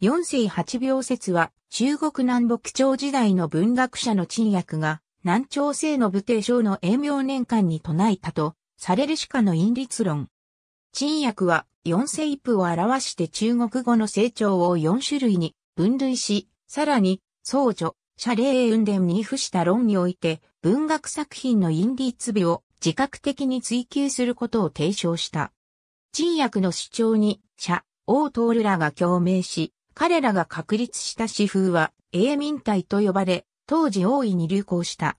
四世八秒説は中国南北朝時代の文学者の陳訳が南朝政の武帝章の英明年間に唱えたとされるしかの因律論。陳訳は四世一夫を表して中国語の成長を四種類に分類し、さらに僧女、謝礼運伝に付した論において文学作品の因律美を自覚的に追求することを提唱した。陳薬の主張に、謝、王通らが共鳴し、彼らが確立した詩風は、永民体と呼ばれ、当時大いに流行した。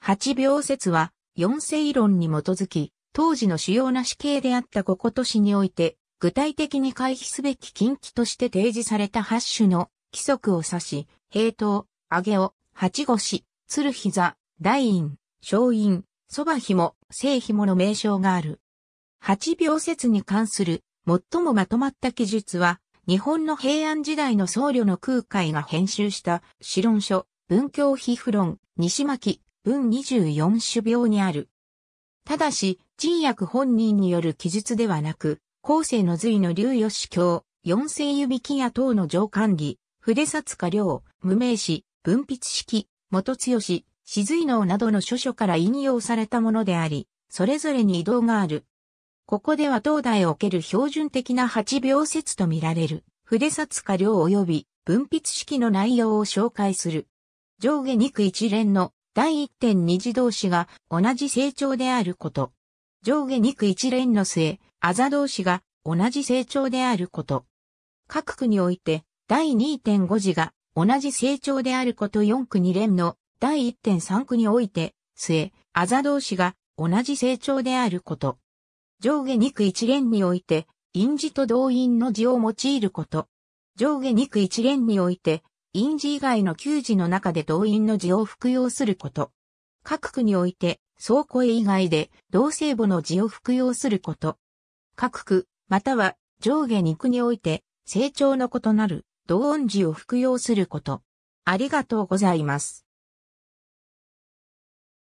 八秒説は、四世論に基づき、当時の主要な死刑であった五個都市において、具体的に回避すべき禁忌として提示された八種の規則を指し、平等、上げを、八腰、鶴膝、大院、小院、そば紐、聖紐の名称がある。八秒説に関する最もまとまった記述は、日本の平安時代の僧侶の空海が編集した、史論書、文教皮膚論、西巻、文24種表にある。ただし、陳訳本人による記述ではなく、後世の隋のよし、教、四世指木屋等の上官儀、筆札家良、無名氏、文筆式、元強、志隋能などの書書から引用されたものであり、それぞれに異動がある。ここでは東大おける標準的な8秒説と見られる、筆札化量及び分泌式の内容を紹介する。上下2区一連の第1.2次同士が同じ成長であること。上下2区一連の末、あざ同士が同じ成長であること。各区において第2.5次が同じ成長であること4区2連の第1.3区において末、あざ同士が同じ成長であること。上下肉一連において、印字と動員の字を用いること。上下肉一連において、印字以外の給字の中で動員の字を服用すること。各区において、総声以外で同性母の字を服用すること。各区、または上下肉において、成長の異なる同音字を服用すること。ありがとうございます。